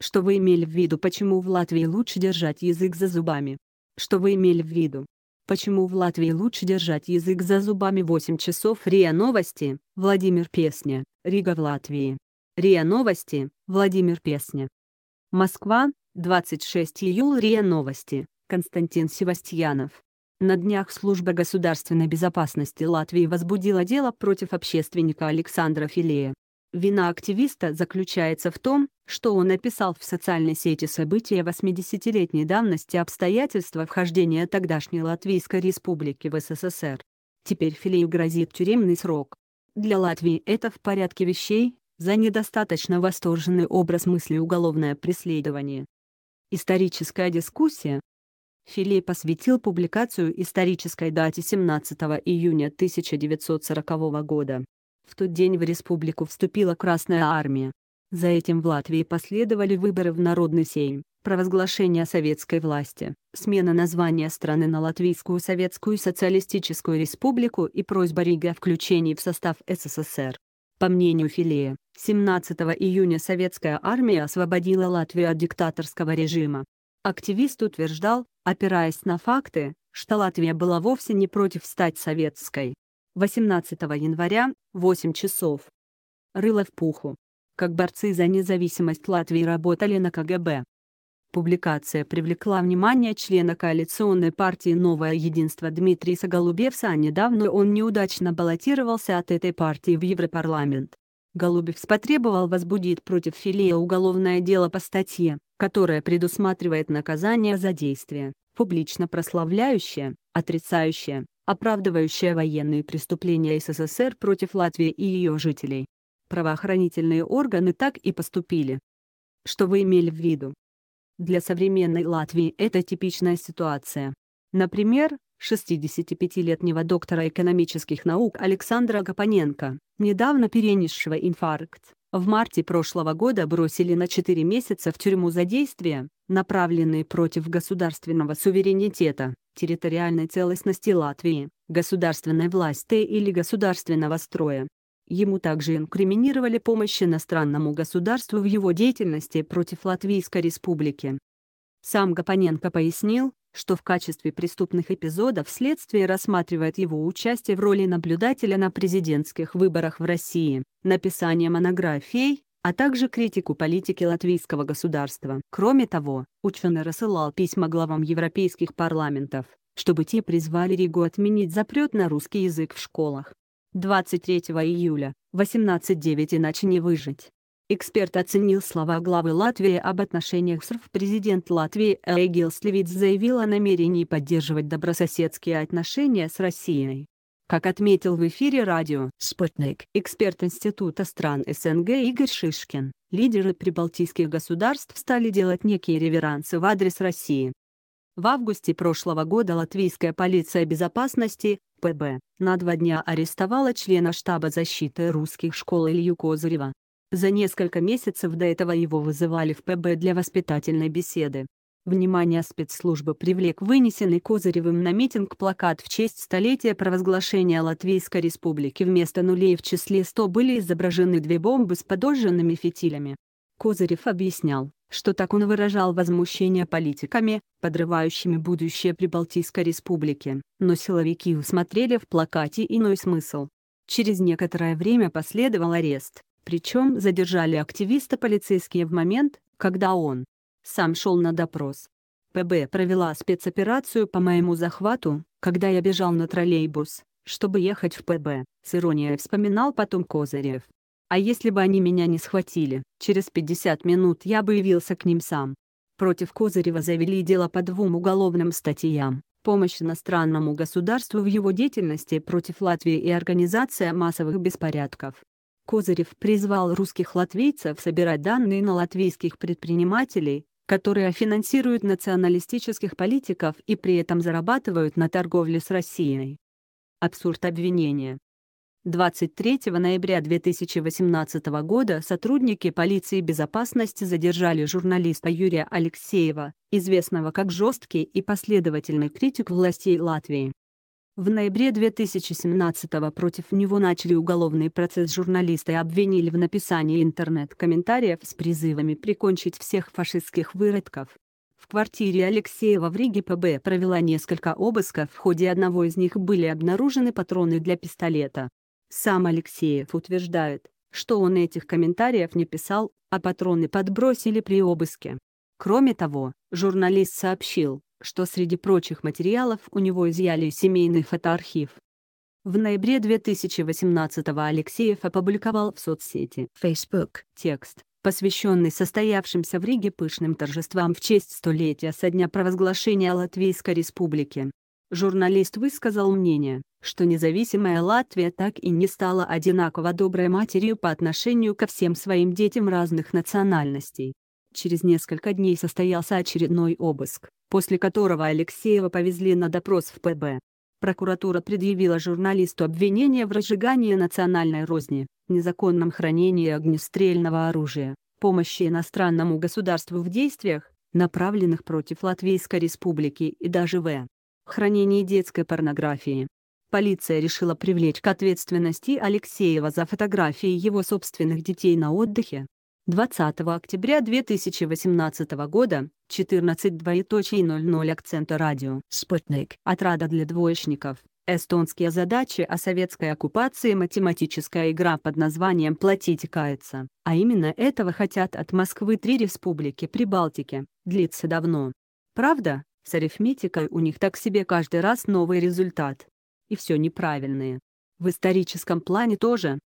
Что вы имели в виду, почему в Латвии лучше держать язык за зубами? Что вы имели в виду? Почему в Латвии лучше держать язык за зубами 8 часов РИА Новости, Владимир Песня, Рига в Латвии. РИА Новости, Владимир Песня. Москва, 26 июля РИА Новости, Константин Севастьянов. На днях Служба государственной безопасности Латвии возбудила дело против общественника Александра Филея. Вина активиста заключается в том, что он описал в социальной сети события 80-летней давности обстоятельства вхождения тогдашней Латвийской республики в СССР. Теперь Филию грозит тюремный срок. Для Латвии это в порядке вещей, за недостаточно восторженный образ мысли уголовное преследование. Историческая дискуссия. Филей посвятил публикацию исторической дате 17 июня 1940 года. В тот день в республику вступила Красная Армия. За этим в Латвии последовали выборы в Народный Сейм, провозглашение советской власти, смена названия страны на Латвийскую Советскую Социалистическую Республику и просьба Рига о включении в состав СССР. По мнению Филея, 17 июня советская армия освободила Латвию от диктаторского режима. Активист утверждал, опираясь на факты, что Латвия была вовсе не против стать советской. 18 января, 8 часов. Рыло в пуху как борцы за независимость Латвии работали на КГБ. Публикация привлекла внимание члена коалиционной партии «Новое единство» Дмитрия Голубевса, а недавно он неудачно баллотировался от этой партии в Европарламент. Голубевс потребовал возбудить против Филия уголовное дело по статье, которая предусматривает наказание за действие, публично прославляющее, отрицающее, оправдывающее военные преступления СССР против Латвии и ее жителей правоохранительные органы так и поступили. Что вы имели в виду? Для современной Латвии это типичная ситуация. Например, 65-летнего доктора экономических наук Александра Гапоненко, недавно перенесшего инфаркт, в марте прошлого года бросили на 4 месяца в тюрьму за действия, направленные против государственного суверенитета, территориальной целостности Латвии, государственной власти или государственного строя. Ему также инкриминировали помощь иностранному государству в его деятельности против Латвийской республики. Сам Гапоненко пояснил, что в качестве преступных эпизодов следствие рассматривает его участие в роли наблюдателя на президентских выборах в России, написание монографий, а также критику политики латвийского государства. Кроме того, ученый рассылал письма главам европейских парламентов, чтобы те призвали Ригу отменить запрет на русский язык в школах. 23 июля, 18.09 иначе не выжить. Эксперт оценил слова главы Латвии об отношениях с РФ. Президент Латвии Эгилс Левиц заявил о намерении поддерживать добрососедские отношения с Россией. Как отметил в эфире радио «Спутник» эксперт Института стран СНГ Игорь Шишкин, лидеры прибалтийских государств стали делать некие реверансы в адрес России. В августе прошлого года латвийская полиция безопасности ПБ, на два дня арестовала члена штаба защиты русских школ Илью Козырева. За несколько месяцев до этого его вызывали в ПБ для воспитательной беседы. Внимание спецслужбы привлек вынесенный Козыревым на митинг плакат в честь столетия провозглашения Латвийской республики. Вместо нулей в числе 100 были изображены две бомбы с подожженными фитилями. Козырев объяснял, что так он выражал возмущение политиками, подрывающими будущее Прибалтийской республики, но силовики усмотрели в плакате иной смысл. Через некоторое время последовал арест, причем задержали активиста полицейские в момент, когда он сам шел на допрос. ПБ провела спецоперацию по моему захвату, когда я бежал на троллейбус, чтобы ехать в ПБ, с иронией вспоминал потом Козырев. А если бы они меня не схватили, через 50 минут я бы явился к ним сам. Против Козырева завели дело по двум уголовным статьям «Помощь иностранному государству в его деятельности против Латвии и организация массовых беспорядков». Козырев призвал русских латвийцев собирать данные на латвийских предпринимателей, которые финансируют националистических политиков и при этом зарабатывают на торговле с Россией. Абсурд обвинения. 23 ноября 2018 года сотрудники полиции безопасности задержали журналиста Юрия Алексеева, известного как жесткий и последовательный критик властей Латвии. В ноябре 2017 против него начали уголовный процесс журналиста и обвинили в написании интернет-комментариев с призывами прикончить всех фашистских выродков. В квартире Алексеева в Риге ПБ провела несколько обысков, в ходе одного из них были обнаружены патроны для пистолета. Сам Алексеев утверждает, что он этих комментариев не писал, а патроны подбросили при обыске. Кроме того, журналист сообщил, что среди прочих материалов у него изъяли семейный фотоархив. В ноябре 2018-го Алексеев опубликовал в соцсети Facebook текст, посвященный состоявшимся в Риге пышным торжествам в честь столетия со дня провозглашения Латвийской Республики. Журналист высказал мнение, что независимая Латвия так и не стала одинаково доброй матерью по отношению ко всем своим детям разных национальностей. Через несколько дней состоялся очередной обыск, после которого Алексеева повезли на допрос в ПБ. Прокуратура предъявила журналисту обвинение в разжигании национальной розни, незаконном хранении огнестрельного оружия, помощи иностранному государству в действиях, направленных против Латвийской республики и даже в хранении детской порнографии. Полиция решила привлечь к ответственности Алексеева за фотографии его собственных детей на отдыхе. 20 октября 2018 года, 14.00 акцента радио «Спутник» от Рада для двоечников. Эстонские задачи о советской оккупации математическая игра под названием «Платить и каяться», а именно этого хотят от Москвы три республики Прибалтики, длится давно. Правда, с арифметикой у них так себе каждый раз новый результат. И все неправильные. В историческом плане тоже.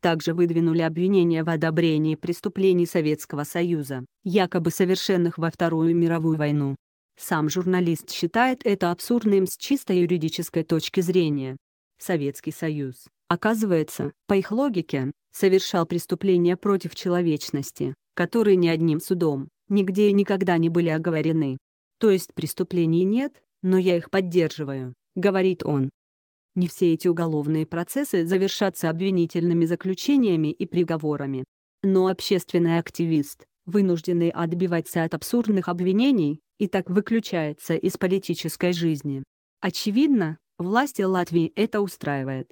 Также выдвинули обвинения в одобрении преступлений Советского Союза, якобы совершенных во Вторую мировую войну. Сам журналист считает это абсурдным с чисто юридической точки зрения. Советский Союз, оказывается, по их логике, совершал преступления против человечности, которые ни одним судом, нигде и никогда не были оговорены. То есть преступлений нет, но я их поддерживаю», — говорит он. Не все эти уголовные процессы завершатся обвинительными заключениями и приговорами. Но общественный активист, вынужденный отбиваться от абсурдных обвинений, и так выключается из политической жизни. Очевидно, власти Латвии это устраивает.